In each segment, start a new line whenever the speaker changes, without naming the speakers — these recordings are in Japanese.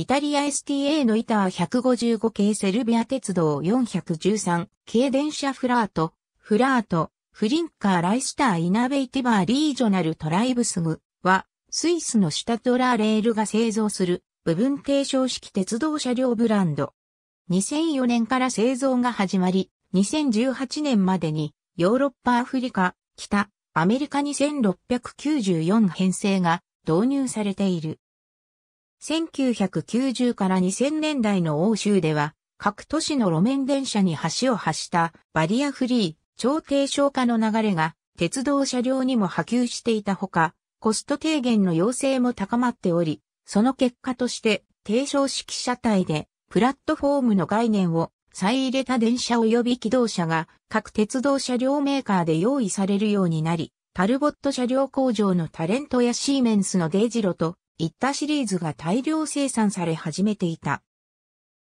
イタリア STA のイター155系セルビア鉄道413系電車フラート、フラート、フリンカーライスターイナベイティバーリージョナルトライブスムは、スイスのシュタトラーレールが製造する部分低床式鉄道車両ブランド。2004年から製造が始まり、2018年までにヨーロッパアフリカ、北、アメリカに1694編成が導入されている。1990から2000年代の欧州では、各都市の路面電車に橋を発したバリアフリー、超低床化の流れが鉄道車両にも波及していたほか、コスト低減の要請も高まっており、その結果として低床式車体でプラットフォームの概念を再入れた電車及び機動車が各鉄道車両メーカーで用意されるようになり、タルボット車両工場のタレントやシーメンスのデイジロといったシリーズが大量生産され始めていた。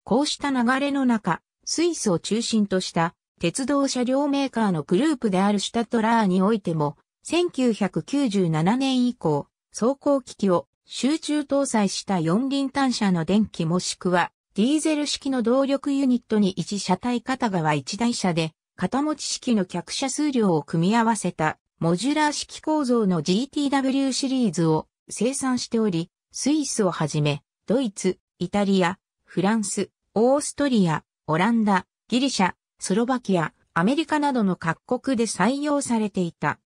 こうした流れの中、スイスを中心とした鉄道車両メーカーのグループであるシュタトラーにおいても、1997年以降、走行機器を集中搭載した四輪単車の電気もしくは、ディーゼル式の動力ユニットに一車体片側一台車で、片持ち式の客車数量を組み合わせた、モジュラー式構造の GTW シリーズを生産しており、スイスをはじめ、ドイツ、イタリア、フランス、オーストリア、オランダ、ギリシャ、スロバキア、アメリカなどの各国で採用されていた。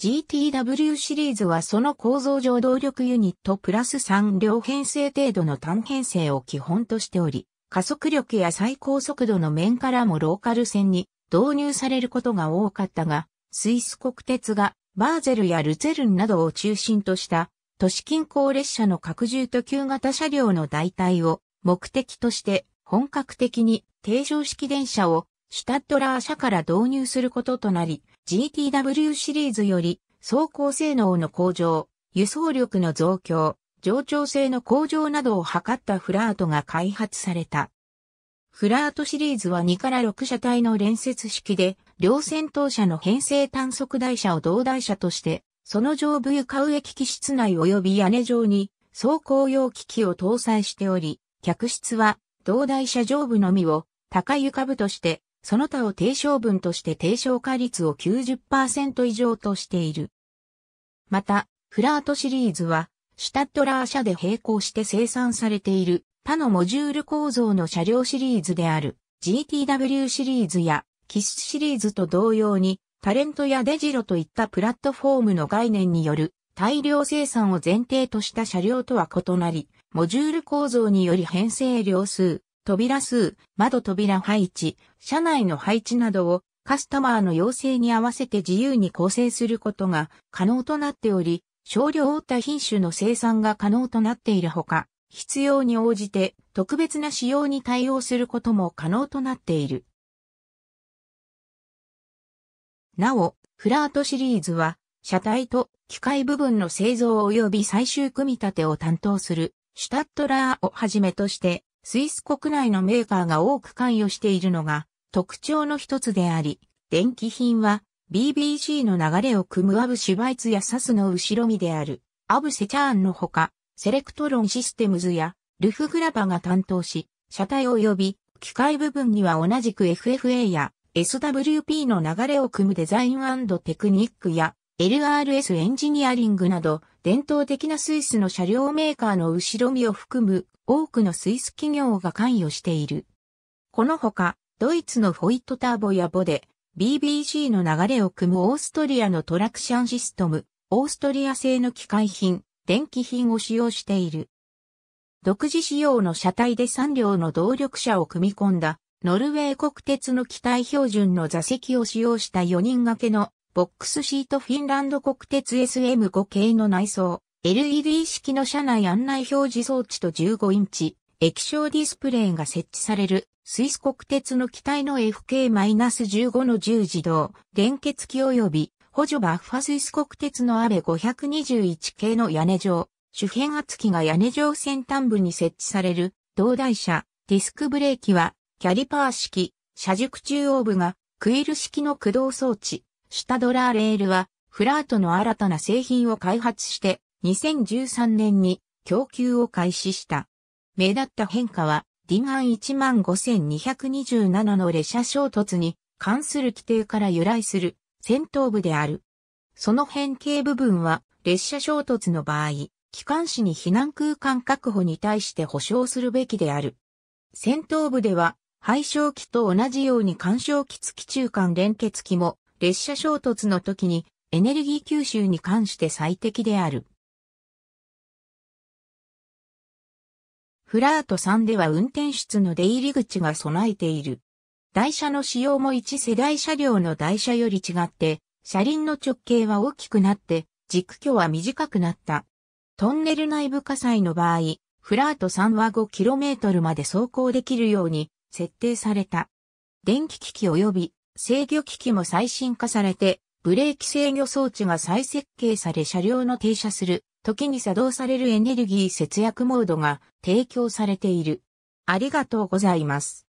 GTW シリーズはその構造上動力ユニットプラス3両編成程度の単編成を基本としており、加速力や最高速度の面からもローカル線に導入されることが多かったが、スイス国鉄がバーゼルやルツェルンなどを中心とした都市近郊列車の拡充と旧型車両の代替を目的として本格的に定常式電車をシュタッドラー社から導入することとなり GTW シリーズより走行性能の向上、輸送力の増強、上長性の向上などを図ったフラートが開発された。フラートシリーズは2から6車体の連接式で両戦闘車の編成単速台車を同台車として、その上部床上機器室内及び屋根上に走行用機器を搭載しており、客室は同台車上部のみを高床部として、その他を低床分として低床化率を90%以上としている。また、フラートシリーズは、シュタッドラー社で並行して生産されている他のモジュール構造の車両シリーズである GTW シリーズやキスシリーズと同様に、タレントやデジロといったプラットフォームの概念による大量生産を前提とした車両とは異なり、モジュール構造により編成量数、扉数、窓扉配置、車内の配置などをカスタマーの要請に合わせて自由に構成することが可能となっており、少量多品種の生産が可能となっているほか、必要に応じて特別な仕様に対応することも可能となっている。なお、フラートシリーズは、車体と機械部分の製造及び最終組み立てを担当する、シュタットラーをはじめとして、スイス国内のメーカーが多く関与しているのが特徴の一つであり、電気品は BBC の流れを組むアブシュバイツやサスの後ろ身であるアブセチャーンのほか、セレクトロンシステムズやルフグラバが担当し、車体及び機械部分には同じく FFA や SWP の流れを組むデザインテクニックや LRS エンジニアリングなど伝統的なスイスの車両メーカーの後ろ身を含む多くのスイス企業が関与している。このほか、ドイツのホイットターボやボデ、BBC の流れを組むオーストリアのトラクションシステム、オーストリア製の機械品、電気品を使用している。独自仕様の車体で3両の動力車を組み込んだノルウェー国鉄の機体標準の座席を使用した4人掛けのボックスシートフィンランド国鉄 SM5 系の内装、LED 式の車内案内表示装置と15インチ液晶ディスプレイが設置されるスイス国鉄の機体の FK-15 の10自動連結機及び補助バッファスイス国鉄のアレ521系の屋根上、主辺圧機が屋根上先端部に設置される、同台車、ディスクブレーキはキャリパー式、車軸中央部がクイル式の駆動装置、シュタドラーレールは、フラートの新たな製品を開発して、2013年に供給を開始した。目立った変化は、ディガン15227の列車衝突に関する規定から由来する戦闘部である。その変形部分は列車衝突の場合、機関士に避難空間確保に対して保障するべきである。戦闘部では廃症機と同じように干渉機付き中間連結機も列車衝突の時にエネルギー吸収に関して最適である。フラート3では運転室の出入り口が備えている。台車の使用も1世代車両の台車より違って、車輪の直径は大きくなって、軸距は短くなった。トンネル内部火災の場合、フラート3は 5km まで走行できるように設定された。電気機器及び制御機器も最新化されて、ブレーキ制御装置が再設計され車両の停車する時に作動されるエネルギー節約モードが提供されている。ありがとうございます。